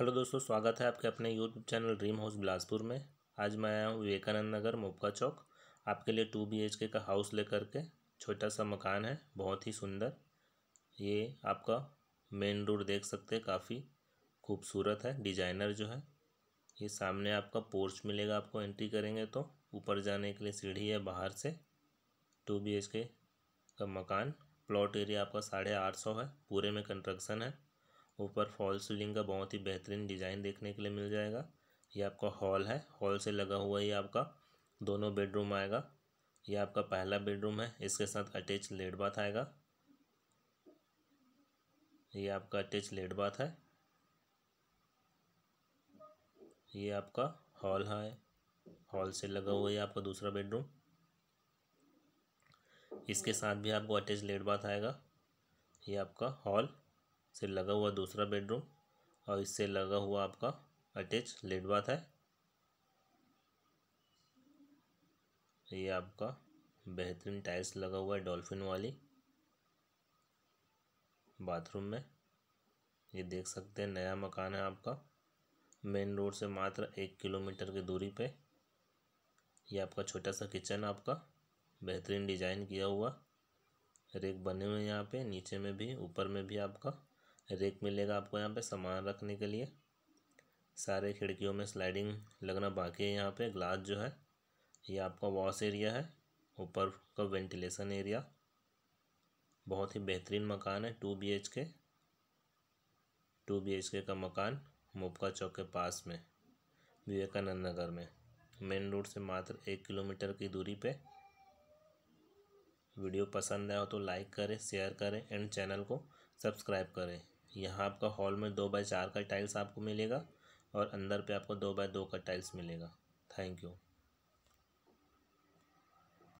hello दोस्तों स्वागत है आपके अपने YouTube channel Dream House Bilaspur में आज मैं आया हूँ विवेकानंद नगर मोपका चौक आपके लिए टू बी का हाउस लेकर के छोटा सा मकान है बहुत ही सुंदर ये आपका मेन रोड देख सकते हैं काफ़ी खूबसूरत है डिजाइनर जो है ये सामने आपका पोर्च मिलेगा आपको एंट्री करेंगे तो ऊपर जाने के लिए सीढ़ी है बाहर से टू बी का मकान प्लॉट एरिया आपका साढ़े आठ सौ है पूरे में कंस्ट्रक्शन है ऊपर फॉल सीलिंग का बहुत ही बेहतरीन डिज़ाइन देखने के लिए मिल जाएगा ये आपका हॉल है हॉल से लगा हुआ ही आपका दोनों बेडरूम आएगा ये आपका पहला बेडरूम है इसके साथ अटैच लेड बाथ आएगा ये आपका अटैच लेड बाथ है ये आपका हॉल है हॉल से लगा हुआ है आपका दूसरा बेडरूम इसके साथ भी आपको अटैच लेड बाथ आएगा ये आपका हॉल से लगा हुआ दूसरा बेडरूम और इससे लगा हुआ आपका अटैच लेडवा बाथ है ये आपका बेहतरीन टाइल्स लगा हुआ है डॉल्फिन वाली बाथरूम में ये देख सकते हैं नया मकान है आपका मेन रोड से मात्र एक किलोमीटर की दूरी पे ये आपका छोटा सा किचन आपका बेहतरीन डिज़ाइन किया हुआ रेक बने हुए हैं यहाँ पे नीचे में भी ऊपर में भी आपका रेक मिलेगा आपको यहाँ पे सामान रखने के लिए सारे खिड़कियों में स्लाइडिंग लगना बाकी है यहाँ पे ग्लास जो है ये आपका वॉश एरिया है ऊपर का वेंटिलेशन एरिया बहुत ही बेहतरीन मकान है two B H K two B H K का मकान मोपका चौक के पास में विवेकानंद नगर में मेन रोड से मात्र एक किलोमीटर की दूरी पे वीडियो पसंद आया हो तो लाइक करें शेयर करें एंड चैनल को सब्सक्राइब करें यहाँ आपका हॉल में दो बाय चार का टाइल्स आपको मिलेगा और अंदर पे आपको दो बाय दो का टाइल्स मिलेगा थैंक यू